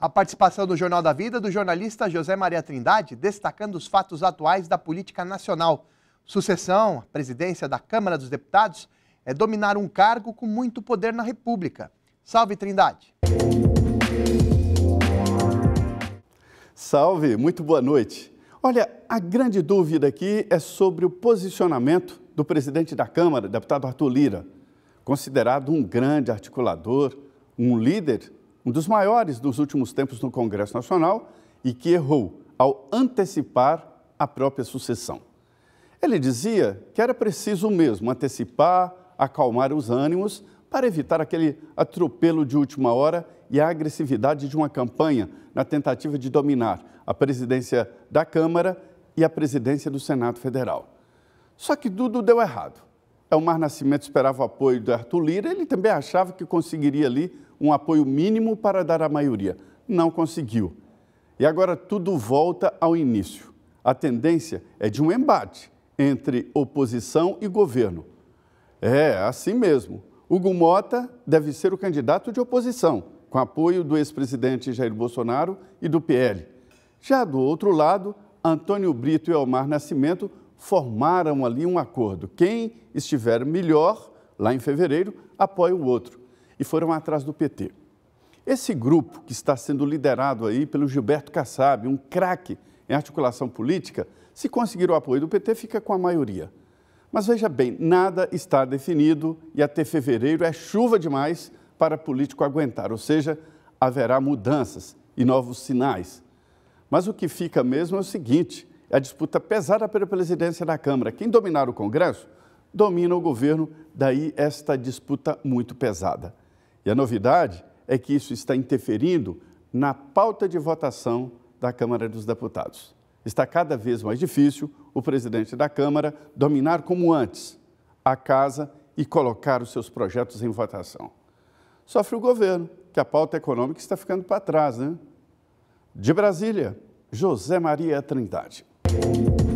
A participação do Jornal da Vida do jornalista José Maria Trindade, destacando os fatos atuais da política nacional. Sucessão, presidência da Câmara dos Deputados, é dominar um cargo com muito poder na República. Salve, Trindade! Salve, muito boa noite. Olha, a grande dúvida aqui é sobre o posicionamento do presidente da Câmara, deputado Arthur Lira, considerado um grande articulador, um líder um dos maiores dos últimos tempos no Congresso Nacional e que errou ao antecipar a própria sucessão. Ele dizia que era preciso mesmo antecipar, acalmar os ânimos para evitar aquele atropelo de última hora e a agressividade de uma campanha na tentativa de dominar a presidência da Câmara e a presidência do Senado Federal. Só que tudo deu errado. Elmar é Nascimento esperava o apoio do Arthur Lira, ele também achava que conseguiria ali um apoio mínimo para dar a maioria. Não conseguiu. E agora tudo volta ao início. A tendência é de um embate entre oposição e governo. É, assim mesmo. Hugo Mota deve ser o candidato de oposição, com apoio do ex-presidente Jair Bolsonaro e do PL. Já do outro lado, Antônio Brito e Elmar Nascimento formaram ali um acordo. Quem estiver melhor, lá em fevereiro, apoia o outro. E foram atrás do PT. Esse grupo, que está sendo liderado aí pelo Gilberto Kassab, um craque em articulação política, se conseguir o apoio do PT, fica com a maioria. Mas veja bem, nada está definido e até fevereiro é chuva demais para político aguentar, ou seja, haverá mudanças e novos sinais. Mas o que fica mesmo é o seguinte: a disputa pesada pela presidência na Câmara. Quem dominar o Congresso domina o governo, daí esta disputa muito pesada. E a novidade é que isso está interferindo na pauta de votação da Câmara dos Deputados. Está cada vez mais difícil o presidente da Câmara dominar como antes a casa e colocar os seus projetos em votação. Sofre o governo, que a pauta econômica está ficando para trás, né? De Brasília, José Maria Trindade. Thank you.